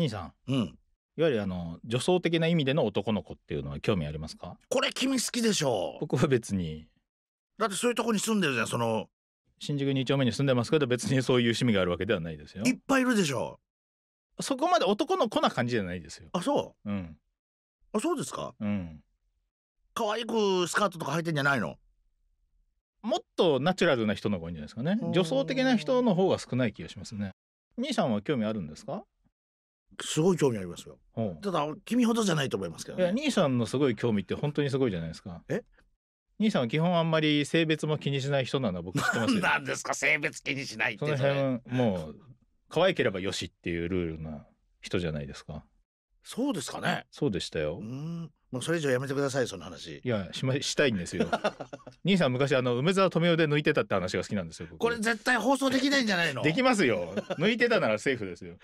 兄さん、うん、いわゆるあの女装的な意味での男の子っていうのは興味ありますかこれ君好きでしょ僕は別にだってそういうとこに住んでるじゃんその新宿2丁目に住んでますけど別にそういう趣味があるわけではないですよいっぱいいるでしょそこまで男の子な感じじゃないですよあそううんあそうですかうん可愛くスカートとか履いてんじゃないのもっとナチュラルな人の方がいいんじゃないですかね女装的な人の方が少ない気がしますね兄さんは興味あるんですかすごい興味ありますよ、ただ君ほどじゃないと思いますけど、ね、兄さんのすごい興味って本当にすごいじゃないですかえ兄さんは基本あんまり性別も気にしない人なの僕知ってますよなんですか性別気にしないってその辺もう可愛ければよしっていうルールな人じゃないですかそうですかねそうでしたようんもうそれ以上やめてくださいその話いやしましたいんですよ 兄さん昔あの梅沢富美男で抜いてたって話が好きなんですよこれ絶対放送できないんじゃないのできますよ抜いてたならセーフですよ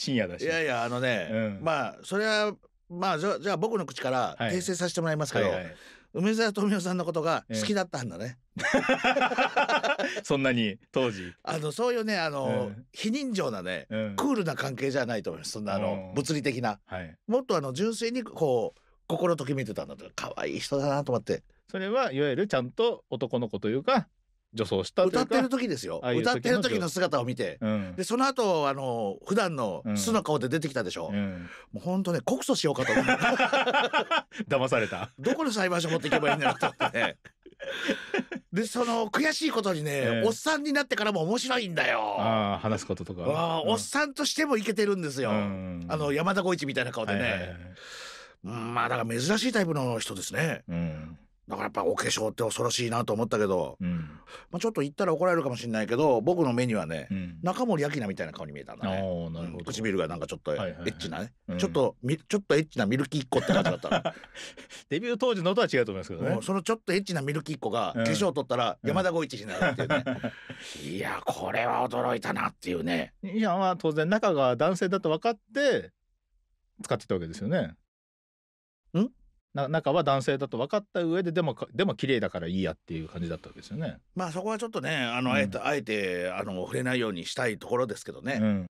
深夜だしいやいやあのね、うん、まあそれはまあじゃじゃあ僕の口から訂正させてもらいますけど、はいはいはい、梅沢富美男さんのことが好きだったんだね、ええ、そんなに当時あのそういうねあの、え、非人情なね、クールな関係じゃないと思いますそんなあの、物理的な、はい、もっとあの純粋にこう心ときめいてたんだと可愛い人だなと思ってそれはいわゆるちゃんと男の子というか女装した歌ってる時ですよ歌ってる時の姿を見て、うん、でその後あの普段の素の顔で出てきたでしょ、うんもう本当ね告訴しようかと思っ 騙されたどこの裁判所持っていけばいいんだろうと思ってねでその悔しいことにね、えー、おっさんになってからも面白いんだよ話すこととかあ、うん、おっさんとしてもいけてるんですよ、あの山田光一みたいな顔でね、はいはいはい、まあだから珍しいタイプの人ですね、うんだからやっぱお化粧って恐ろしいなと思ったけど、うん、まあ、ちょっと言ったら怒られるかもしれないけど僕の目にはね、うん、中森明菜みたいな顔に見えたんだね、うん、唇がなんかちょっとエッチなね、ちょっとちょっとエッチなミルキーっ子って感じだったデビュー当時のとは違うと思いますけどねそのちょっとエッチなミルキーっ子が化粧取ったら山田五一しないっていうね、いやこれは驚いたなっていうねいやまあ当然中が男性だと分かって使ってたわけですよねんな中は男性だと分かった上ででもでも綺麗だからいいやっていう感じだったわけですよね。まあそこはちょっとねあの、うん、あえてあえてあの触れないようにしたいところですけどね。うん、